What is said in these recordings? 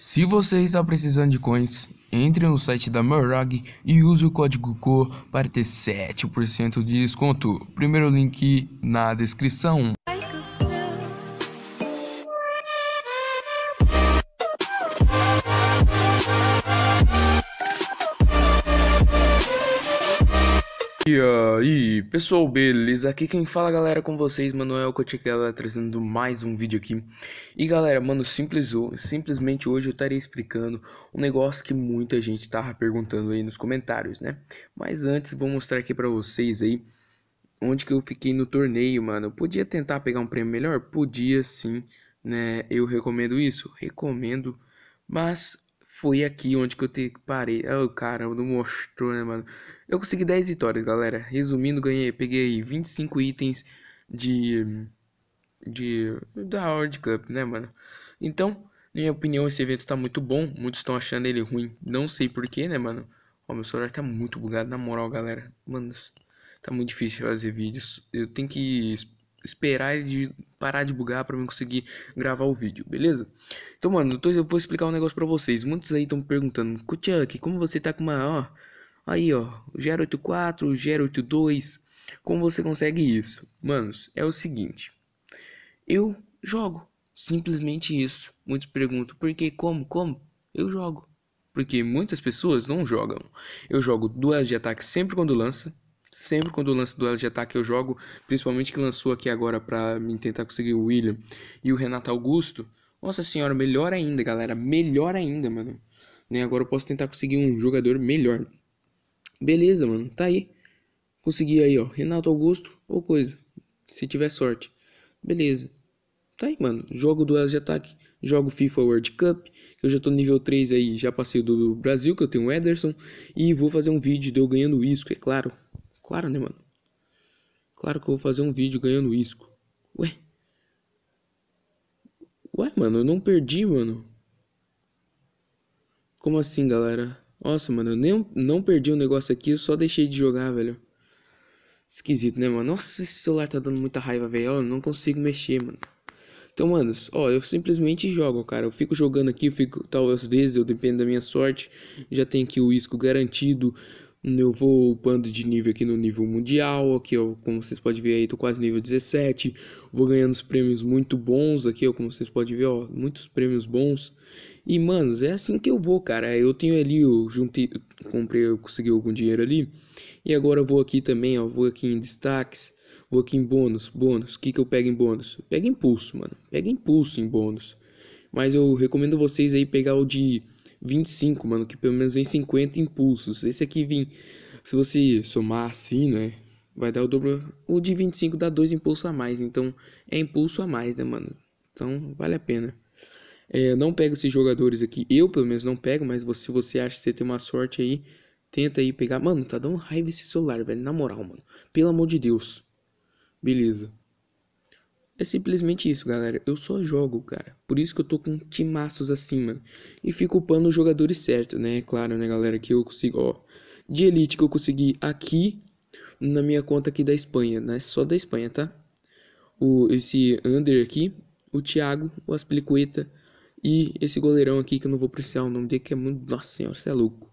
Se você está precisando de coins, entre no site da Merag e use o código CO para ter 7% de desconto. Primeiro link na descrição. E aí, pessoal, beleza? Aqui quem fala, galera, com vocês, Manuel Cotiquela, trazendo mais um vídeo aqui. E galera, mano, simples, simplesmente hoje eu estarei explicando um negócio que muita gente tava perguntando aí nos comentários, né? Mas antes, vou mostrar aqui pra vocês aí onde que eu fiquei no torneio, mano. Eu podia tentar pegar um prêmio melhor? Podia sim, né? Eu recomendo isso? Recomendo, mas foi aqui onde que eu te parei. Oh, caramba, não mostrou, né, mano? Eu consegui 10 vitórias, galera. Resumindo, ganhei, peguei 25 itens de de da World Cup, né, mano? Então, na minha opinião, esse evento tá muito bom. Muitos estão achando ele ruim. Não sei porquê, né, mano? Ó, meu celular tá muito bugado, na moral, galera. Mano, tá muito difícil fazer vídeos. Eu tenho que esperar ele parar de bugar para eu conseguir gravar o vídeo, beleza? Então, mano, eu vou explicar um negócio para vocês. Muitos aí estão perguntando, Kuchuk, como você tá com uma, ó, aí, ó, 084, 082, como você consegue isso? Manos, é o seguinte, eu jogo, simplesmente isso. Muitos perguntam, por que, como, como? Eu jogo. Porque muitas pessoas não jogam. Eu jogo duas de ataque sempre quando lança, sempre quando eu lanço duelo de ataque eu jogo, principalmente que lançou aqui agora para me tentar conseguir o William e o Renato Augusto. Nossa senhora, melhor ainda, galera, melhor ainda, mano. Né? Agora eu posso tentar conseguir um jogador melhor. Beleza, mano, tá aí. Consegui aí, ó, Renato Augusto ou coisa, se tiver sorte. Beleza. Tá aí, mano. Jogo duelo de ataque, jogo FIFA World Cup. Eu já tô no nível 3 aí, já passei do, do Brasil, que eu tenho o Ederson. E vou fazer um vídeo de eu ganhando isso, é claro. Claro, né, mano? Claro que eu vou fazer um vídeo ganhando isco. Ué? Ué, mano, eu não perdi, mano. Como assim, galera? Nossa, mano, eu nem, não perdi o um negócio aqui, eu só deixei de jogar, velho. Esquisito, né, mano? Nossa, esse celular tá dando muita raiva, velho. Eu não consigo mexer, mano. Então, mano, ó, eu simplesmente jogo, cara. Eu fico jogando aqui, eu fico, tal, às vezes, eu dependo da minha sorte. Já tenho aqui o isco garantido eu vou upando de nível aqui no nível mundial, aqui ó, como vocês podem ver aí, tô quase nível 17, vou ganhando os prêmios muito bons aqui, ó, como vocês podem ver, ó, muitos prêmios bons. E, manos, é assim que eu vou, cara, eu tenho ali, eu juntei, comprei, eu consegui algum dinheiro ali, e agora eu vou aqui também, ó, vou aqui em destaques, vou aqui em bônus, bônus, o que que eu pego em bônus? Pega impulso, mano, pega impulso em bônus, mas eu recomendo vocês aí pegar o de 25, mano, que pelo menos vem 50 impulsos. Esse aqui vem, se você somar assim, né, vai dar o dobro. O de 25 dá dois impulsos a mais, então é impulso a mais, né, mano? Então vale a pena. É, não pego esses jogadores aqui. Eu, pelo menos, não pego, mas você, se você acha que você tem uma sorte aí, tenta aí pegar. Mano, tá dando raiva esse celular, velho. Na moral, mano. Pelo amor de Deus. Beleza. É simplesmente isso, galera. Eu só jogo, cara. Por isso que eu tô com timaços assim, mano. E fico upando os jogadores certos, né? É claro, né, galera, que eu consigo, ó. De elite que eu consegui aqui na minha conta aqui da Espanha, né? Só da Espanha, tá? O, esse Under aqui, o Thiago, o Aspilicueta e esse goleirão aqui que eu não vou precisar o nome dele, que é muito... Nossa senhora, você é louco.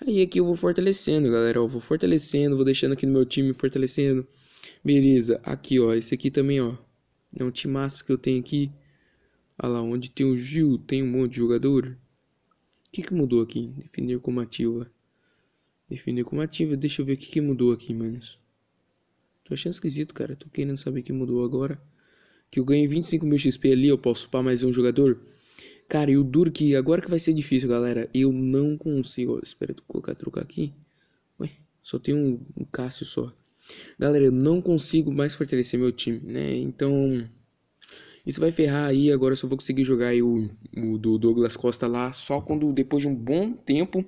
Aí aqui eu vou fortalecendo, galera. Eu vou fortalecendo, vou deixando aqui no meu time, fortalecendo. Beleza, aqui, ó. Esse aqui também, ó. É um timaço que eu tenho aqui. Olha lá, onde tem o Gil, tem um monte de jogador. O que, que mudou aqui? Definir como ativa. Definir como ativa. Deixa eu ver o que, que mudou aqui, manos. Tô achando esquisito, cara. Tô querendo saber o que mudou agora. Que eu ganhei 25 mil XP ali, eu posso upar mais um jogador. Cara, e o duro que agora que vai ser difícil, galera. Eu não consigo. Ó, espera, eu colocar trocar aqui. Ué, só tem um, um Cássio só. Galera, eu não consigo mais fortalecer meu time, né? Então, isso vai ferrar aí. Agora eu só vou conseguir jogar o, o do Douglas Costa lá só quando depois de um bom tempo.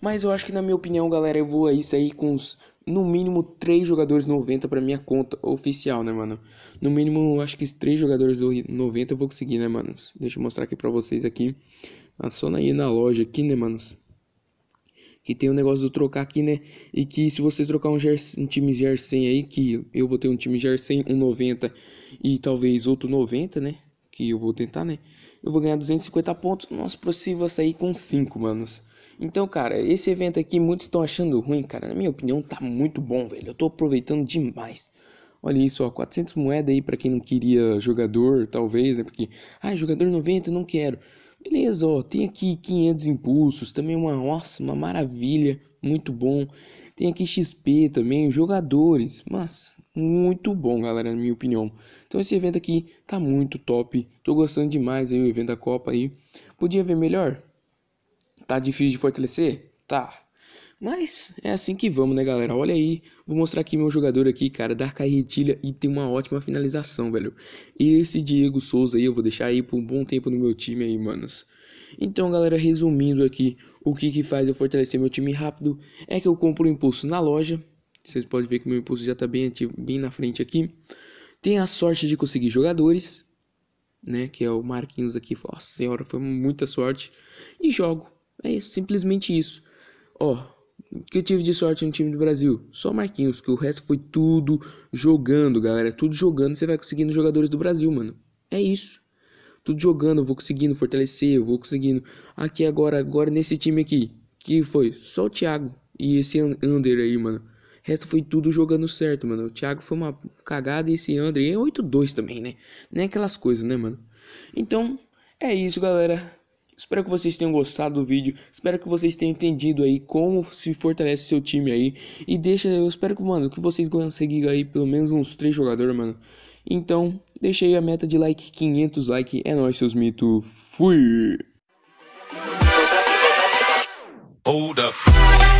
Mas eu acho que, na minha opinião, galera, eu vou aí sair com os, no mínimo, três jogadores 90 para minha conta oficial, né, mano? No mínimo, acho que três jogadores 90 eu vou conseguir, né, manos? Deixa eu mostrar aqui pra vocês aqui. zona aí na loja aqui, né, manos? que tem o um negócio do trocar aqui, né? E que se você trocar um, time um time Jersey aí, que eu vou ter um time Jersey, um 90 e talvez outro 90, né? Que eu vou tentar, né? Eu vou ganhar 250 pontos. Nossa, possível sair com 5, manos. Então, cara, esse evento aqui muitos estão achando ruim, cara. Na minha opinião, tá muito bom, velho. Eu tô aproveitando demais. Olha isso, ó, 400 moedas aí para quem não queria jogador, talvez, né? Porque, ah, jogador 90, não quero. Beleza, ó, tem aqui 500 impulsos, também uma, nossa, uma maravilha, muito bom. Tem aqui XP também, jogadores, mas muito bom, galera, na minha opinião. Então esse evento aqui tá muito top, tô gostando demais aí, o evento da Copa aí. Podia ver melhor? Tá difícil de fortalecer? Tá, mas é assim que vamos, né, galera? Olha aí, vou mostrar aqui meu jogador aqui, cara, dar carretilha e tem uma ótima finalização, velho. E esse Diego Souza aí eu vou deixar aí por um bom tempo no meu time aí, manos. Então, galera, resumindo aqui, o que que faz eu fortalecer meu time rápido é que eu compro o impulso na loja. Vocês podem ver que meu impulso já tá bem bem na frente aqui. Tem a sorte de conseguir jogadores, né, que é o Marquinhos aqui. Nossa senhora, foi muita sorte. E jogo. É isso, simplesmente isso. Ó, que eu tive de sorte no time do Brasil? Só Marquinhos, que o resto foi tudo jogando, galera. Tudo jogando, você vai conseguindo jogadores do Brasil, mano. É isso. Tudo jogando, eu vou conseguindo fortalecer, eu vou conseguindo. Aqui agora, agora nesse time aqui, que foi só o Thiago e esse Under aí, mano. O resto foi tudo jogando certo, mano. O Thiago foi uma cagada e esse Under é 8-2 também, né? Nem é aquelas coisas, né, mano? Então, é isso, galera. Espero que vocês tenham gostado do vídeo. Espero que vocês tenham entendido aí como se fortalece seu time aí. E deixa, eu espero que, mano, que vocês consigam aí pelo menos uns três jogadores, mano. Então, deixei a meta de like 500 like. É nóis, seus mitos. Fui! Hold up.